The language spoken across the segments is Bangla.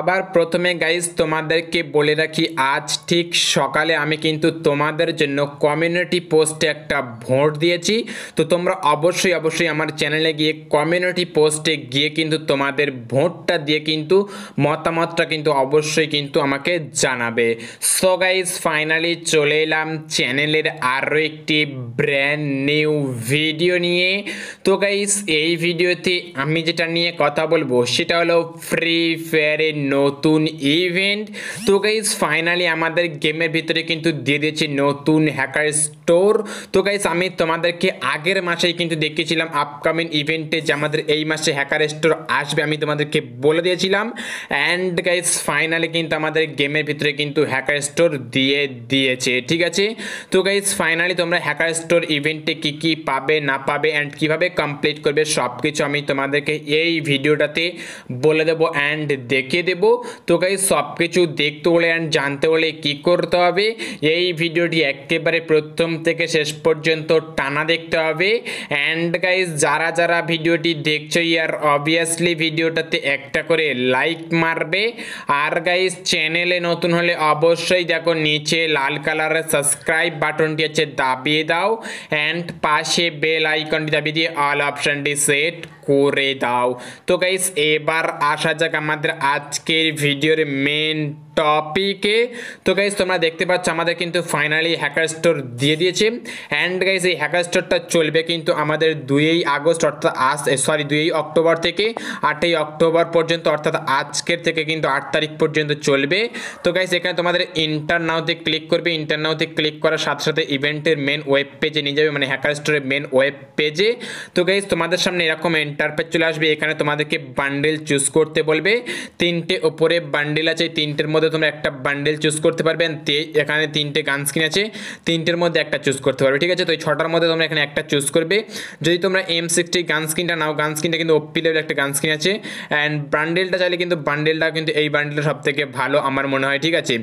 আবার প্রথমে গাইজ তোমাদেরকে বলে রাখি আজ ঠিক সকালে আমি কিন্তু তোমাদের জন্য কমিউনিটি পোস্টে একটা ভোট দিয়েছি তো তোমরা অবশ্যই অবশ্যই আমার চ্যানেলে গিয়ে কমিউনিটি পোস্টে গিয়ে কিন্তু তোমাদের ভোটটা দিয়ে কিন্তু মতামতটা কিন্তু অবশ্যই কিন্তু আমাকে জানাবে সো গাইজ ফাইনালি চলে এলাম চ্যানেলের আরও একটি ব্র্যান্ড নিউ ভিডিও নিয়ে তো গাইজ এই ভিডিওতে আমি যেটা নিয়ে কথা বলবো সেটা হলো ফ্রি ফায়ারের নতুন ইভেন্ট তো গাইজ ফাইনালি আমাদের গেমের ভিতরে কিন্তু দিয়ে দিয়েছে নতুন হ্যাকার স্টোর তো গাইজ আমি তোমাদেরকে আগের মাসেই কিন্তু দেখিয়েছিলাম আপকামিং ইভেন্টে যে আমাদের এই মাসে হ্যাকার স্টোর আসবে আমি তোমাদেরকে বলে দিয়েছিলাম অ্যান্ড গাইজ ফাইনালি কিন্তু আমাদের গেমের ভিতরে কিন্তু হ্যাকার স্টোর দিয়ে দিয়েছে ঠিক আছে তো গাইজ ফাইনালি তোমরা হ্যাকার স্টোর ইভেন্টে কি কি পাবে না পাবে অ্যান্ড কিভাবে কমপ্লিট করবে সব কিছু আমি তোমাদেরকে এই ভিডিওটাতে বলে দেবো অ্যান্ড দেখিয়ে দেব তো গাই সব কিছু দেখতে হলে অ্যান্ড জানতে হলে কি করতে হবে এই ভিডিওটি একেবারে প্রথম থেকে শেষ পর্যন্ত টানা দেখতে হবে অ্যান্ড গাইজ যারা যারা ভিডিওটি দেখছো ইয়ার অবভিয়াসলি ভিডিওটাতে একটা করে লাইক মারবে আর গাইজ চ্যানেলে নতুন হলে অবশ্যই দেখো নিচে লাল কালারের সাবস্ক্রাইব বাটনটি আছে দাবিয়ে দাও অ্যান্ড পাশে বেল আইকনটি দাবিয়ে দিয়ে অল অপশানটি সেট করে দাও তো গাইস এবার আসা যাক আমাদের আজ আজকের ভিডিওর মেন টপিকে তো গাইজ তোমরা দেখতে পাচ্ছ আমাদের কিন্তু ফাইনালি হ্যাকার স্টোর দিয়ে দিয়েছে অ্যান্ড গাইজ এই হ্যাকার স্টোরটা চলবে কিন্তু আমাদের দুই আগস্ট অর্থাৎ আজ সরি দুই অক্টোবর থেকে আটই অক্টোবর পর্যন্ত অর্থাৎ আজকের থেকে কিন্তু আট তারিখ পর্যন্ত চলবে তো গাইজ এখানে তোমাদের ইন্টার ক্লিক করবে ইন্টার ক্লিক করার সাথে সাথে ইভেন্টের মেন ওয়েব পেজে নিয়ে যাবে মানে হ্যাকার স্টোরের মেন ওয়েব পেজে তো গাইজ তোমাদের সামনে এরকম ইন্টারপেজ চলে আসবে এখানে তোমাদেরকে বান্ডেল চুজ করতে বলবে তিনটে ওপরে বান্ডেল আছে তিনটের মধ্যে মধ্যে তোমরা একটা বান্ডেল চুজ করতে পারবেন এখানে তিনটে গান স্কিন আছে তিনটের মধ্যে একটা চুজ করতে পারবে ঠিক আছে তো এই ছটার মধ্যে তোমরা এখানে একটা চুজ করবে যদি তোমরা এম সিক্সটি গান স্কিনটা নাও গান স্কিনটা কিন্তু ওপি লেভেল একটা গান স্কিন আছে অ্যান্ড বান্ডেলটা চাইলে কিন্তু বান্ডেলটা কিন্তু এই বান্ডেলটা সব থেকে ভালো আমার মনে হয় ঠিক আছে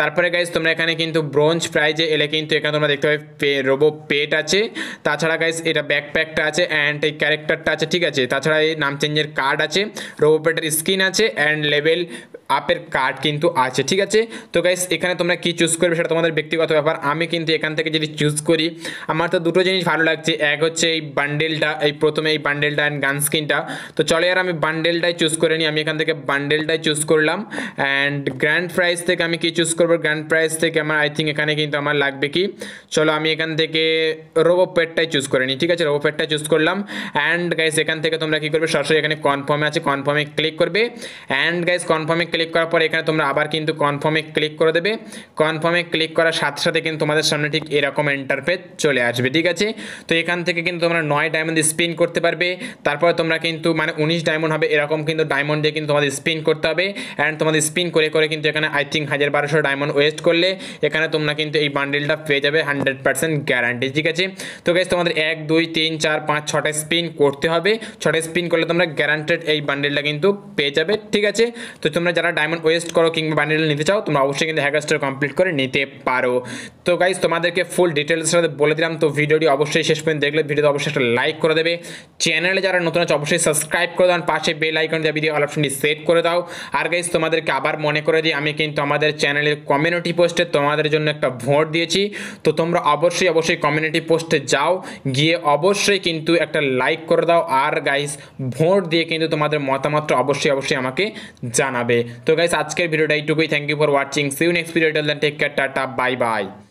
তারপরে গাইজ তোমরা এখানে কিন্তু ব্রোঞ্জ প্রাইজে এলে কিন্তু এখানে তোমরা দেখতে পাবে পে রোবো পেট আছে তাছাড়া গাইজ এটা ব্যাকপ্যাকটা আছে অ্যান্ড এই ক্যারেক্টারটা আছে ঠিক আছে তাছাড়া এই নাম চেঞ্জের কার্ড আছে রোবো পেটের স্কিন আছে অ্যান্ড লেভেল আপের কার্ড কিন্তু আছে ঠিক আছে তো গাইস এখানে তোমরা কি চুজ করবে সেটা তোমাদের ব্যক্তিগত ব্যাপার আমি কিন্তু এখান থেকে যদি চুজ করি আমার তো দুটো জিনিস ভালো লাগছে এক হচ্ছে এই বান্ডেলটা এই প্রথমে এই বান্ডেলটা অ্যান্ড গান স্কিনটা তো চলে আর আমি বান্ডেলটাই চুজ করে নিই আমি এখান থেকে বান্ডেলটাই চুজ করলাম অ্যান্ড গ্র্যান্ড প্রাইস থেকে আমি কি চুজ করবো গ্র্যান্ড প্রাইস থেকে আমার আই থিঙ্ক এখানে কিন্তু আমার লাগবে কি চলো আমি এখান থেকে রোবো পেটটাই চুজ করে নিই ঠিক আছে রোবো পেটটাই চুজ করলাম অ্যান্ড গাইস এখান থেকে তোমরা কি করবে সরাসরি এখানে কনফার্মে আছে কনফার্মে ক্লিক করবে অ্যান্ড গাইস কনফার্মে ক্লিক করার পরে এখানে তোমরা আবার কিন্তু কনফার্মে ক্লিক করে দেবে কনফার্মে ক্লিক করার সাথে সাথে কিন্তু তোমাদের সামনে ঠিক এরকম ইন্টারফেস চলে আসবে ঠিক আছে তো এখান থেকে কিন্তু তোমরা নয় ডায়মন্ড স্পিন করতে পারবে তারপরে তোমরা কিন্তু মানে উনিশ ডায়মন্ড হবে এরকম কিন্তু ডায়মন্ড দিয়ে কিন্তু তোমাদের স্পিন করতে হবে অ্যান্ড তোমাদের স্পিন করে করে কিন্তু এখানে আই থিঙ্ক হাজার বারোশো ডায়মন্ড ওয়েস্ট করলে এখানে তোমরা কিন্তু এই বান্ডেলটা পেয়ে যাবে হান্ড্রেড পার্সেন্ট গ্যারান্টি ঠিক আছে তো গাইজ তোমাদের এক দুই তিন চার পাঁচ ছটা স্পিন করতে হবে ছটা স্পিন করলে তোমরা গ্যারান্টেড এই বান্ডেলটা কিন্তু পেয়ে যাবে ঠিক আছে তো তোমরা যারা ডায়মন্ড ওয়েস্ট করো কিংবা বান্ডেল নিতে চাও তোমরা অবশ্যই কিন্তু হ্যাকারস্টার কমপ্লিট করে নিতে পারো তো গাইজ তোমাদেরকে ফুল ডিটেলস বলে দিলাম তো ভিডিওটি অবশ্যই শেষ পর্যন্ত দেখলে ভিডিওতে অবশ্যই একটা লাইক করে দেবে চ্যানেলে যারা নতুন আছে অবশ্যই সাবস্ক্রাইব করে দাও পাশে বেল আইকন দিয়ে ভিডিও অপশনটি সেট করে দাও আর গাইজ তোমাদেরকে আবার মনে করে দিই আমি কিন্তু আমাদের চ্যানেলের কমিউনিটি পোস্টে তোমাদের জন্য একটা ভোট দিয়েছি তো তোমরা অবশ্যই অবশ্যই কমিউনিটি পোস্টে যাও গিয়ে অবশ্যই কিন্তু একটা লাইক করে দাও আর গাইজ ভোট দিয়ে কিন্তু তোমাদের মতামতটা অবশ্যই অবশ্যই আমাকে জানাবে तो गाइस आज के भिडियो टाइटुकु thank you for watching see you next video take care tata bye bye